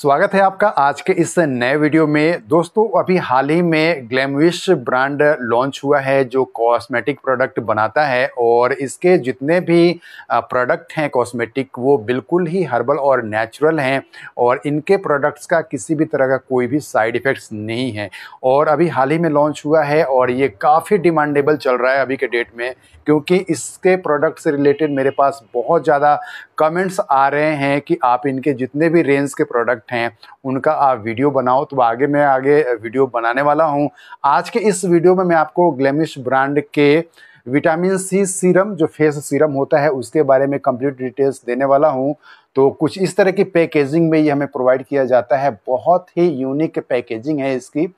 स्वागत है आपका आज के इस नए वीडियो में दोस्तों अभी हाल ही में ग्लैमविश ब्रांड लॉन्च हुआ है जो कॉस्मेटिक प्रोडक्ट बनाता है और इसके जितने भी प्रोडक्ट हैं कॉस्मेटिक वो बिल्कुल ही हर्बल और नेचुरल हैं और इनके प्रोडक्ट्स का किसी भी तरह का कोई भी साइड इफ़ेक्ट्स नहीं है और अभी हाल ही में लॉन्च हुआ है और ये काफ़ी डिमांडेबल चल रहा है अभी के डेट में क्योंकि इसके प्रोडक्ट से रिलेटेड मेरे पास बहुत ज़्यादा कमेंट्स आ रहे हैं कि आप इनके जितने भी रेंज के प्रोडक्ट हैं उनका आप वीडियो बनाओ तो आगे मैं आगे वीडियो बनाने वाला हूँ आज के इस वीडियो में मैं आपको ग्लैमिश ब्रांड के विटामिन सी सीरम जो फेस सीरम होता है उसके बारे में कंप्लीट डिटेल्स देने वाला हूँ तो कुछ इस तरह की पैकेजिंग में ये हमें प्रोवाइड किया जाता है बहुत ही यूनिक पैकेजिंग है इसकी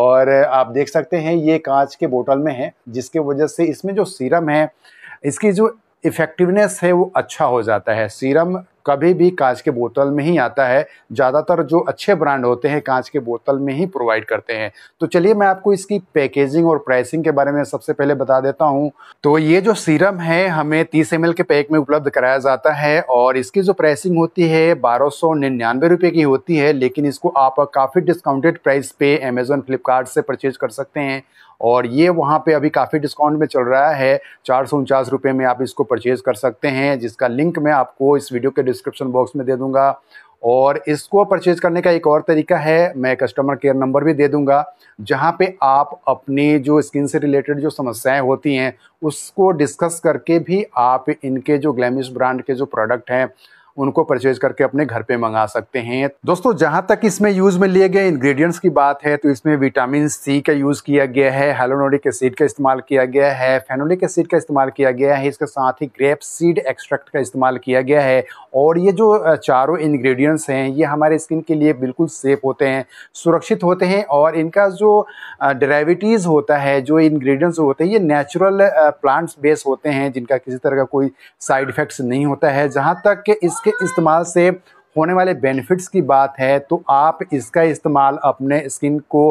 और आप देख सकते हैं ये कांच के बोतल में है जिसके वजह से इसमें जो सीरम है इसकी जो इफ़ेक्टिवनेस है वो अच्छा हो जाता है सीरम कभी भी कांच के बोतल में ही आता है ज़्यादातर जो अच्छे ब्रांड होते हैं कांच के बोतल में ही प्रोवाइड करते हैं तो चलिए मैं आपको इसकी पैकेजिंग और प्राइसिंग के बारे में सबसे पहले बता देता हूँ तो ये जो सीरम है हमें तीस एम के पैक में उपलब्ध कराया जाता है और इसकी जो प्राइसिंग होती है बारह सौ की होती है लेकिन इसको आप काफ़ी डिस्काउंटेड प्राइस पे अमेजोन फ्लिपकार्ट से परचेज कर सकते हैं और ये वहाँ पे अभी काफ़ी डिस्काउंट में चल रहा है चार सौ में आप इसको परचेज़ कर सकते हैं जिसका लिंक मैं आपको इस वीडियो के डिस्क्रिप्शन बॉक्स में दे दूंगा और इसको परचेज करने का एक और तरीका है मैं कस्टमर केयर नंबर भी दे दूंगा जहां पे आप अपनी जो स्किन से रिलेटेड जो समस्याएं होती हैं उसको डिस्कस करके भी आप इनके जो ग्लैमिश ब्रांड के जो प्रोडक्ट हैं उनको परचेज करके अपने घर पे मंगा सकते हैं दोस्तों जहाँ तक इसमें यूज़ में लिए गए इंग्रेडिएंट्स की बात है तो इसमें विटामिन सी का यूज़ किया गया है हेलोनोडिक एसिड का इस्तेमाल किया गया है फेनोलिक एसिड का इस्तेमाल किया गया है इसके साथ ही ग्रेप सीड एक्सट्रैक्ट का इस्तेमाल किया गया है और ये जो चारों इन्ग्रीडियंट्स हैं ये हमारे स्किन के लिए बिल्कुल सेफ होते हैं सुरक्षित होते हैं और इनका जो डेरेविटीज़ होता है जो इन्ग्रीडियंट्स होते हैं ये नेचुरल प्लांट्स बेस होते हैं जिनका किसी तरह का कोई साइड इफ़ेक्ट्स नहीं होता है जहाँ तक कि इस के इस्तेमाल से होने वाले बेनिफिट्स की बात है तो आप इसका इस्तेमाल अपने स्किन को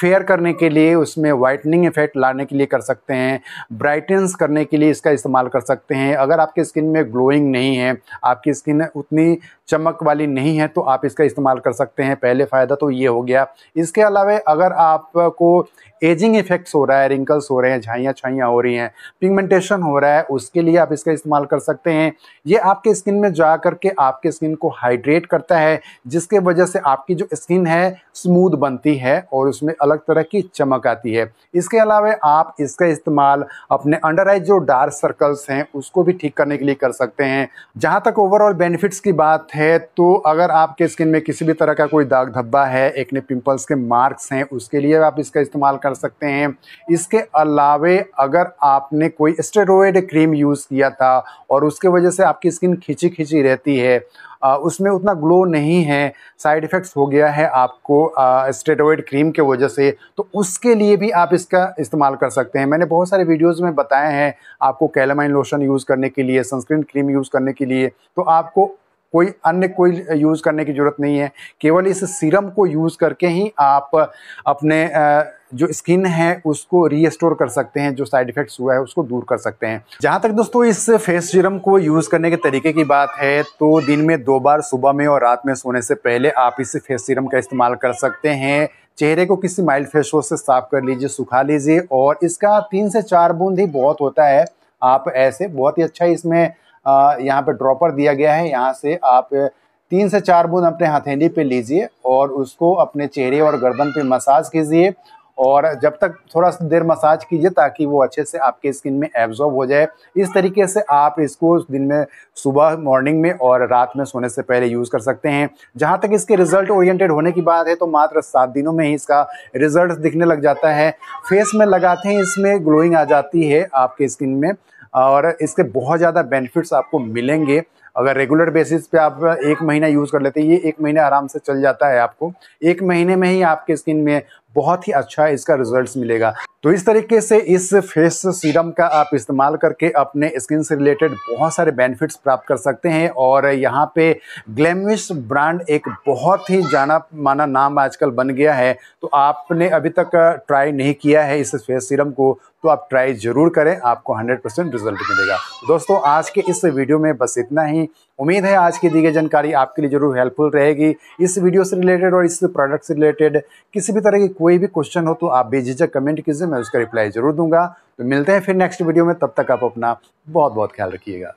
फेयर करने के लिए उसमें वाइटनिंग इफेक्ट लाने के लिए कर सकते हैं ब्राइटेंस करने के लिए इसका इस्तेमाल कर सकते हैं अगर आपके स्किन में ग्लोइंग नहीं है आपकी स्किन उतनी चमक वाली नहीं है तो आप इसका इस्तेमाल कर सकते हैं पहले फ़ायदा तो ये हो गया इसके अलावा अगर आपको एजिंग इफेक्ट्स हो रहा है रिंकल्स हो रहे हैं झाइयाँ छाइयाँ हो रही हैं पिगमेंटेशन हो रहा है उसके लिए आप इसका इस्तेमाल कर सकते हैं ये आपके स्किन में जा करके आपके स्किन को हाइड हाइड्रेट करता है जिसके वजह से आपकी जो स्किन है स्मूथ बनती है और उसमें अलग तरह की चमक आती है इसके अलावा आप इसका इस्तेमाल अपने अंडर आइज जो डार्क सर्कल्स हैं उसको भी ठीक करने के लिए कर सकते हैं जहाँ तक ओवरऑल बेनिफिट्स की बात है तो अगर आपके स्किन में किसी भी तरह का कोई दाग धब्बा है एक ने पिम्पल्स के मार्क्स हैं उसके लिए आप इसका इस्तेमाल कर सकते हैं इसके अलावे अगर आपने कोई स्टेरॉयड क्रीम यूज़ किया था और उसके वजह से आपकी स्किन खिंची खिंची रहती है उसमें उतना ग्लो नहीं है साइड इफ़ेक्ट्स हो गया है आपको स्टेटोइड क्रीम के वजह से तो उसके लिए भी आप इसका इस्तेमाल कर सकते हैं मैंने बहुत सारे वीडियोज़ में बताए हैं आपको कैलामाइन लोशन यूज़ करने के लिए सनस्क्रीन क्रीम यूज़ करने के लिए तो आपको कोई अन्य कोई यूज़ करने की ज़रूरत नहीं है केवल इस सीरम को यूज़ करके ही आप अपने जो स्किन है उसको रीस्टोर कर सकते हैं जो साइड इफेक्ट्स हुआ है उसको दूर कर सकते हैं जहाँ तक दोस्तों इस फेस सीरम को यूज़ करने के तरीके की बात है तो दिन में दो बार सुबह में और रात में सोने से पहले आप इस फेस सीरम का इस्तेमाल कर सकते हैं चेहरे को किसी माइल्ड फेस वॉश से साफ कर लीजिए सुखा लीजिए और इसका तीन से चार बूंद ही बहुत होता है आप ऐसे बहुत ही अच्छा इसमें यहाँ पे ड्रॉपर दिया गया है यहाँ से आप तीन से चार बूंद अपने हथेली पे लीजिए और उसको अपने चेहरे और गर्दन पे मसाज कीजिए और जब तक थोड़ा सा देर मसाज कीजिए ताकि वो अच्छे से आपके स्किन में एब्जॉर्ब हो जाए इस तरीके से आप इसको दिन में सुबह मॉर्निंग में और रात में सोने से पहले यूज़ कर सकते हैं जहाँ तक इसके रिजल्ट ओरिएंटेड होने की बात है तो मात्र सात दिनों में ही इसका रिजल्ट दिखने लग जाता है फेस में लगाते हैं इसमें ग्लोइंग आ जाती है आपके स्किन में और इसके बहुत ज़्यादा बेनिफिट्स आपको मिलेंगे अगर रेगुलर बेसिस पे आप एक महीना यूज़ कर लेते हैं ये एक महीना आराम से चल जाता है आपको एक महीने में ही आपके स्किन में बहुत ही अच्छा इसका रिजल्ट मिलेगा तो इस तरीके से इस फेस सीरम का आप इस्तेमाल करके अपने स्किन से रिलेटेड बहुत सारे बेनिफिट्स प्राप्त कर सकते हैं और यहाँ पे ग्लैमिश ब्रांड एक बहुत ही जाना माना नाम आजकल बन गया है तो आपने अभी तक ट्राई नहीं किया है इस फेस सीरम को तो आप ट्राई ज़रूर करें आपको 100 परसेंट रिजल्ट मिलेगा दोस्तों आज के इस वीडियो में बस इतना ही उम्मीद है आज की दी गई जानकारी आपके लिए जरूर हेल्पफुल रहेगी इस वीडियो से रिलेटेड और इस प्रोडक्ट से रिलेटेड किसी भी तरह की कोई भी क्वेश्चन हो तो आप बेझिझक कमेंट कीजिए मैं उसका रिप्लाई जरूर दूंगा तो मिलते हैं फिर नेक्स्ट वीडियो में तब तक आप अपना बहुत बहुत ख्याल रखिएगा